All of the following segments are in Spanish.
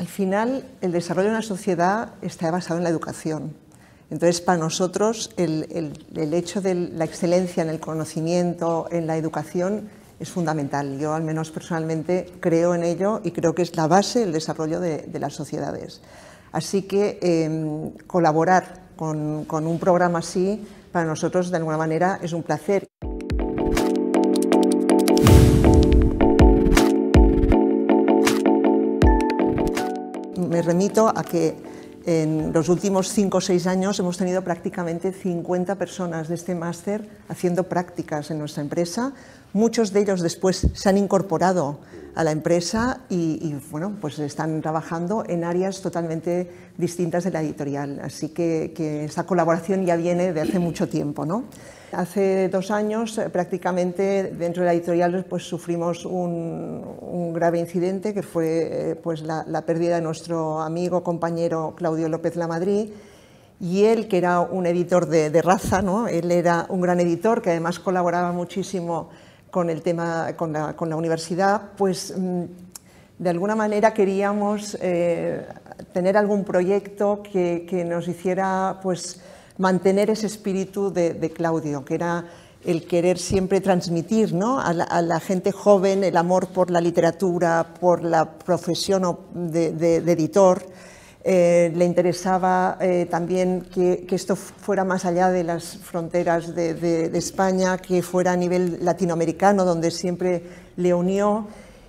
Al final, el desarrollo de una sociedad está basado en la educación. Entonces, para nosotros, el, hecho de la excelencia en el conocimiento, en la educación, es fundamental. Yo, al menos personalmente, creo en ello y creo que es la base del desarrollo de, las sociedades. Así que em, colaborar con, con un programa así, para nosotros, de alguna manera, es un placer. remito a que en los últimos 5 o 6 años hemos tenido prácticamente 50 personas de este máster haciendo prácticas en nuestra empresa. Muchos de ellos después se han incorporado a la empresa y, bueno, pues están trabajando en áreas totalmente distintas de la editorial. Así que, esta colaboración ya viene de hace mucho tiempo. ¿no? Hace dos años eh, prácticamente dentro de la editorial pues, sufrimos un, grave incidente que fue eh, pues, la, pérdida de nuestro amigo, compañero Claudio López Lamadrid. Y él, que era un editor de, raza, ¿no? él era un gran editor que además colaboraba muchísimo con el tema, con la, universidad, pues mm, de alguna manera queríamos eh, tener algún proyecto que, que nos hiciera pues, mantener ese espíritu de, Claudio, que era el querer siempre transmitir ¿no? a, la, gente joven el amor por la literatura, por la profesión de, de, editor. Eh, le interesaba eh, también que, esto fuera más allá de las fronteras de, España, que fuera a nivel latinoamericano, donde siempre le unió.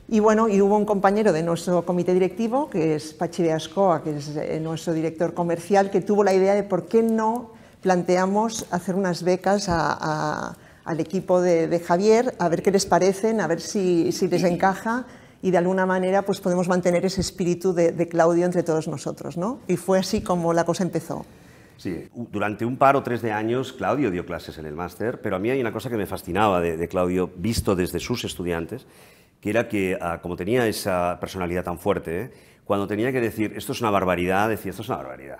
Y bueno, y hubo un compañero de nuestro comité directivo, que es Pachi de Ascoa, que es eh, nuestro director comercial, que tuvo la idea de por qué no planteamos hacer unas becas al equipo de, Javier, a ver qué les parecen, a ver si, les encaja y de alguna manera pues podemos mantener ese espíritu de, Claudio entre todos nosotros. ¿no? Y fue así como la cosa empezó. Sí, durante un par o tres de años Claudio dio clases en el máster, pero a mí hay una cosa que me fascinaba de, Claudio, visto desde sus estudiantes, que era que, ah, como tenía esa personalidad tan fuerte, ¿eh? cuando tenía que decir, esto es una barbaridad, decía, esto es una barbaridad.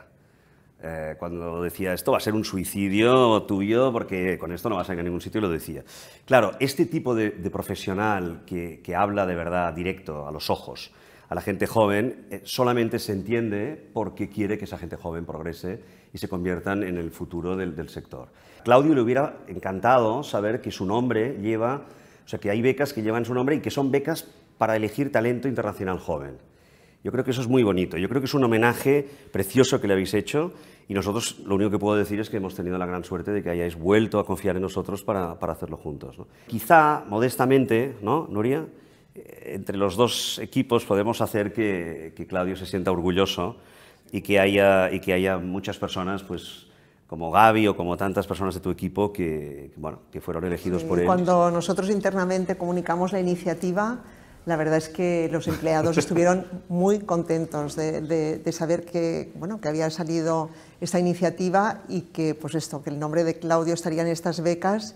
Eh, cuando decía esto va a ser un suicidio tuyo porque con esto no vas a ir a ningún sitio, lo decía. Claro, este tipo de, profesional que, habla de verdad directo a los ojos a la gente joven, eh, solamente se entiende porque quiere que esa gente joven progrese y se conviertan en el futuro del, del sector. Claudio le hubiera encantado saber que su nombre lleva, o sea, que hay becas que llevan su nombre y que son becas para elegir talento internacional joven. Yo creo que eso es muy bonito. Yo creo que es un homenaje precioso que le habéis hecho y nosotros lo único que puedo decir es que hemos tenido la gran suerte de que hayáis vuelto a confiar en nosotros para, para hacerlo juntos. Quizá, modestamente, ¿no, Nuria? Eh, entre los dos equipos podemos hacer que, Claudio se sienta orgulloso y que haya, y que haya muchas personas, pues, como Gaby o como tantas personas de tu equipo que, bueno, que fueron elegidos por él. Cuando nosotros internamente comunicamos la iniciativa, la verdad es que los empleados estuvieron muy contentos de, saber que, bueno, que había salido esta iniciativa y que, pues esto, que el nombre de Claudio estaría en estas becas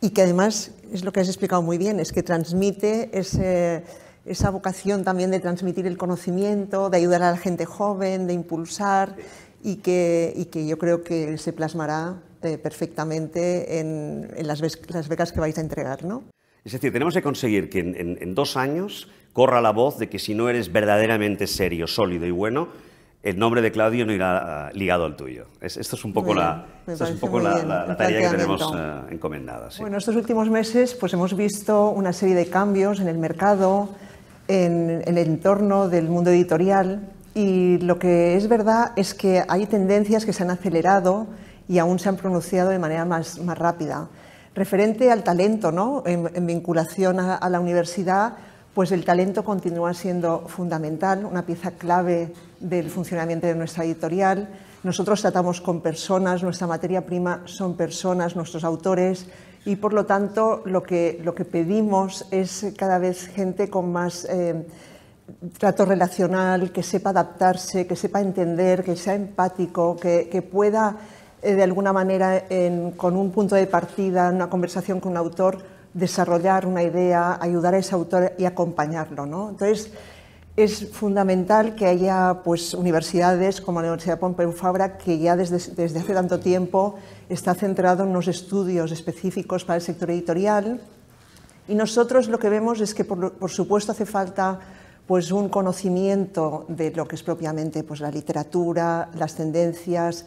y que además es lo que has explicado muy bien, es que transmite esa vocación también de transmitir el conocimiento, de ayudar a la gente joven, de impulsar y que, que yo creo que se plasmará eh, perfectamente en, las, las becas que vais a entregar, ¿no? Es decir, tenemos que conseguir que en, dos años corra la voz de que si no eres verdaderamente serio, sólido y bueno, el nombre de Claudio no irá ah, ligado al tuyo. Es, esto es un poco, la, tarea que tenemos eh, encomendada. Bueno, estos últimos meses pues, hemos visto una serie de cambios en el mercado, en, el entorno del mundo editorial y lo que es verdad es que hay tendencias que se han acelerado y aún se han pronunciado de manera más rápida. Referente al talento, ¿no? en, vinculación a, la universidad, pues el talento continúa siendo fundamental, una pieza clave del funcionamiento de nuestra editorial. Nosotros tratamos con personas, nuestra materia prima son personas, nuestros autores, y por lo tanto lo que, lo que pedimos es cada vez gente con más... Eh, trato relacional, que sepa adaptarse, que sepa entender, que sea empático, que pueda eh, de alguna manera, con un punto de partida, en una conversación con un autor, desarrollar una idea, ayudar a ese autor y acompañarlo. ¿no? Entonces, es fundamental que haya pues, universidades como la Universidad Pompeu Fabra, que ya desde, hace tanto tiempo está centrado en unos estudios específicos para el sector editorial. Y nosotros lo que vemos es que, por, supuesto, hace falta pues un conocimiento de lo que es propiamente pues la literatura, las tendencias,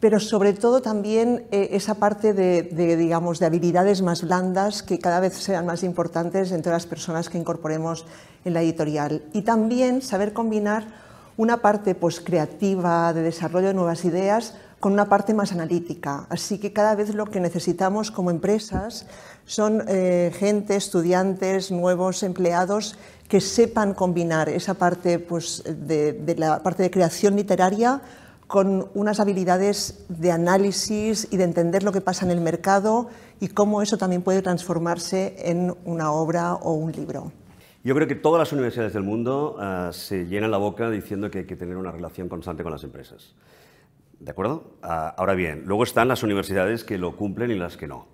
pero sobre todo también eh, esa parte de, digamos, de habilidades más blandas que cada vez sean más importantes entre las personas que incorporemos en la editorial. Y también saber combinar una parte pues, creativa de desarrollo de nuevas ideas con una parte más analítica. Así que cada vez lo que necesitamos como empresas son eh, gente, estudiantes, nuevos empleados que sepan combinar esa parte pues, de la parte de creación literaria con unas habilidades de análisis y de entender lo que pasa en el mercado y cómo eso también puede transformarse en una obra o un libro. Yo creo que todas las universidades del mundo ah, se llenan la boca diciendo que hay que tener una relación constante con las empresas. ¿De acuerdo? Ah, ahora bien, luego están las universidades que lo cumplen y las que no.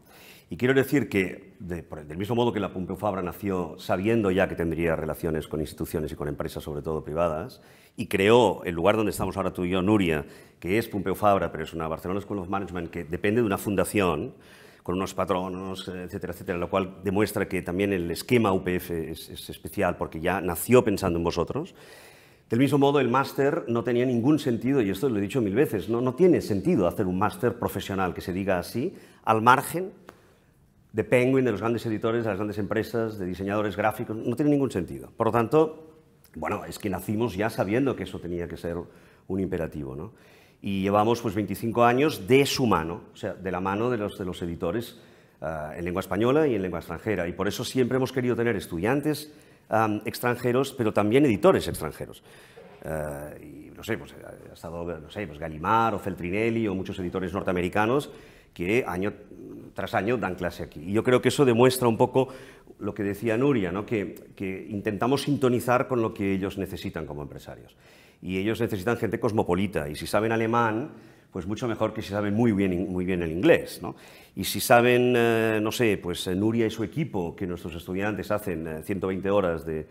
Y quiero decir que, del mismo modo que la Pompeu Fabra nació sabiendo ya que tendría relaciones con instituciones y con empresas, sobre todo privadas, y creó el lugar donde estamos ahora tú y yo, Nuria, que es Pompeu Fabra, pero es una Barcelona School of Management que depende de una fundación, con unos patronos, etcétera, etcétera, lo cual demuestra que también el esquema UPF es, es especial porque ya nació pensando en vosotros. Del mismo modo, el máster no tenía ningún sentido, y esto lo he dicho mil veces, no, no tiene sentido hacer un máster profesional que se diga así, al margen de Penguin, de los grandes editores, de las grandes empresas, de diseñadores gráficos, no tiene ningún sentido. Por lo tanto, bueno, es que nacimos ya sabiendo que eso tenía que ser un imperativo, ¿no? Y llevamos pues 25 años de su mano, o sea, de la mano de los, de los editores ah, en lengua española y en lengua extranjera. Y por eso siempre hemos querido tener estudiantes extranjeros, pero también editores extranjeros. Ah, y no sé, pues, ha estado, no sé, pues Gallimard o Feltrinelli o muchos editores norteamericanos que año tras año dan clase aquí. Y yo creo que eso demuestra un poco lo que decía Nuria, ¿no? que, intentamos sintonizar con lo que ellos necesitan como empresarios. Y ellos necesitan gente cosmopolita, y si saben alemán, pues mucho mejor que si saben muy bien, muy bien el inglés. Y si saben, eh, no sé, pues eh, Nuria y su equipo, que nuestros estudiantes hacen 120 eh, horas de,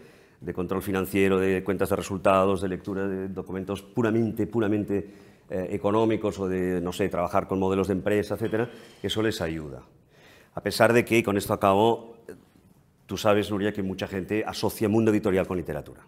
control financiero, de cuentas de resultados, de lectura de documentos puramente, puramente eh, económicos o de, no sé, trabajar con modelos de empresa, etcétera, eso les ayuda. A pesar de que, y con esto acabo, tú sabes, Nuria, que mucha gente asocia mundo editorial con literatura.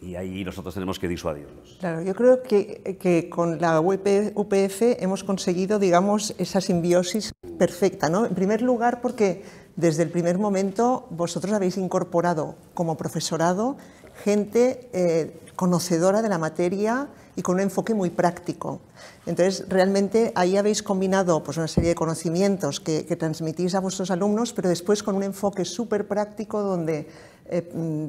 Y ahí nosotros tenemos que disuadirnos Claro, yo creo que, con la UPF hemos conseguido, digamos, esa simbiosis perfecta, ¿no? En primer lugar, porque desde el primer momento vosotros habéis incorporado como profesorado gente eh, conocedora de la materia, y con un enfoque muy práctico. Entonces, realmente ahí habéis combinado pues, una serie de conocimientos que, transmitís a vuestros alumnos, pero después con un enfoque súper práctico donde eh, mm,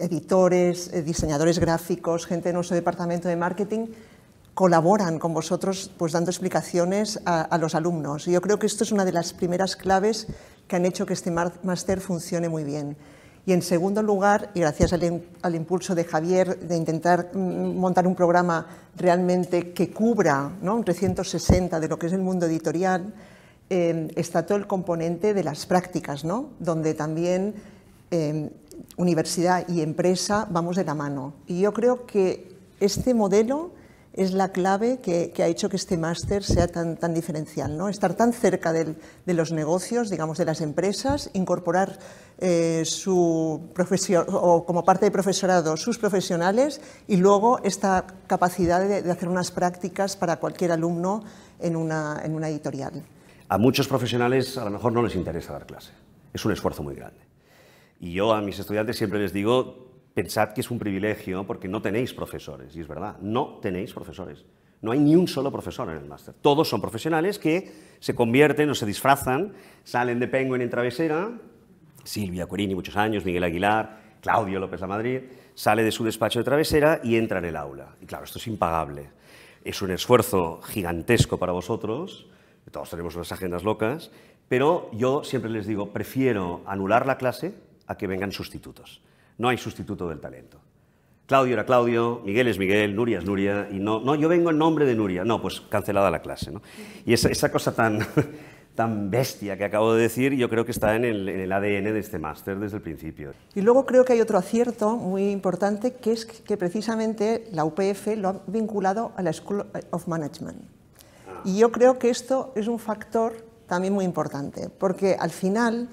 editores, eh, diseñadores gráficos, gente de nuestro departamento de marketing colaboran con vosotros pues dando explicaciones a, a, los alumnos. Y yo creo que esto es una de las primeras claves que han hecho que este máster funcione muy bien. Y en segundo lugar, y gracias al, impulso de Javier de intentar mm, mm, montar un programa realmente que cubra ¿no? un 360 de lo que es el mundo editorial, eh, está todo el componente de las prácticas, donde también eh, universidad y empresa vamos de la mano. Y yo creo que este modelo es la clave que, ha hecho que este máster sea tan, tan diferencial, ¿no? estar tan cerca de los negocios, digamos, de las empresas, incorporar eh, su profesión o como parte de profesorado sus profesionales y luego esta capacidad de, hacer unas prácticas para cualquier alumno en en una editorial. A muchos profesionales a lo mejor no les interesa dar clase, es un esfuerzo muy grande. Y yo a mis estudiantes siempre les digo pensad que es un privilegio porque no tenéis profesores, y es verdad, no tenéis profesores. No hay ni un solo profesor en el máster. Todos son profesionales que se convierten o se disfrazan, salen de Penguin en Travesera, Silvia Corini muchos años, Miguel Aguilar, Claudio López de Madrid, sale de su despacho de Travesera y entra en el aula. Y claro, esto es impagable. Es un esfuerzo gigantesco para vosotros, todos tenemos unas agendas locas, pero yo siempre les digo, prefiero anular la clase a que vengan sustitutos. No hay sustituto del talento. Claudio era Claudio, Miguel es Miguel, Nuria es Nuria, y no, no, yo vengo en nombre de Nuria. No, pues cancelada la clase. Y esa, cosa tan, tan bestia que acabo de decir, yo creo que está en el, en ADN de este máster desde el principio. Y luego creo que hay otro acierto muy importante, que es que precisamente la UPF lo ha vinculado a la School of Management. Ah. Y yo creo que esto es un factor también muy importante, porque al final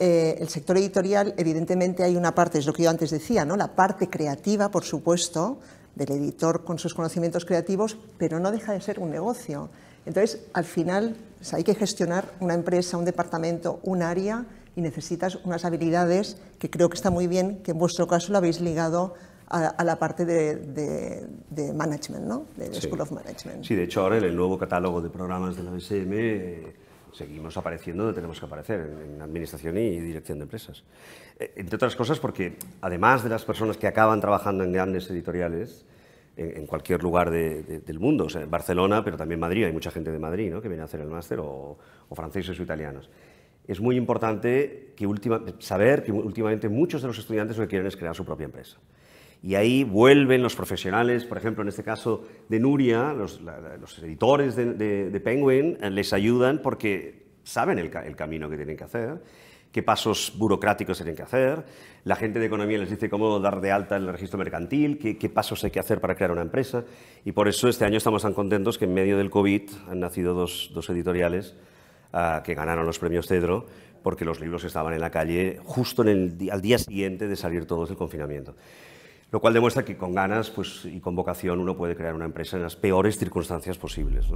eh, el sector editorial, evidentemente hay una parte, es lo que yo antes decía, ¿no? la parte creativa, por supuesto, del editor con sus conocimientos creativos, pero no deja de ser un negocio. Entonces, al final, hay que gestionar una empresa, un departamento, un área y necesitas unas habilidades que creo que está muy bien, que en vuestro caso lo habéis ligado a, la parte de, management, ¿no? De School of Management. Sí, de hecho, ahora el nuevo catálogo de programas de la BSM. Eh, seguimos apareciendo donde tenemos que aparecer, en administración y dirección de empresas. Eh, entre otras cosas porque, además de las personas que acaban trabajando en grandes editoriales, en, cualquier lugar del mundo, o sea, en Barcelona, pero también Madrid, hay mucha gente de Madrid que viene a hacer el máster, o, franceses o italianos. Es muy importante saber que últimamente muchos de los estudiantes lo que quieren es crear su propia empresa. Y ahí vuelven los profesionales, por ejemplo, en este caso de Nuria, los, editores de, Penguin, eh, les ayudan porque saben el, camino que tienen que hacer qué pasos burocráticos tienen que hacer, la gente de economía les dice cómo dar de alta el registro mercantil, qué, pasos hay que hacer para crear una empresa, y por eso este año estamos tan contentos que en medio del COVID han nacido dos, editoriales ah, que ganaron los premios Cedro, porque los libros estaban en la calle justo en al día siguiente de salir todos del confinamiento. Lo cual demuestra que con ganas pues, y con vocación uno puede crear una empresa en las peores circunstancias posibles.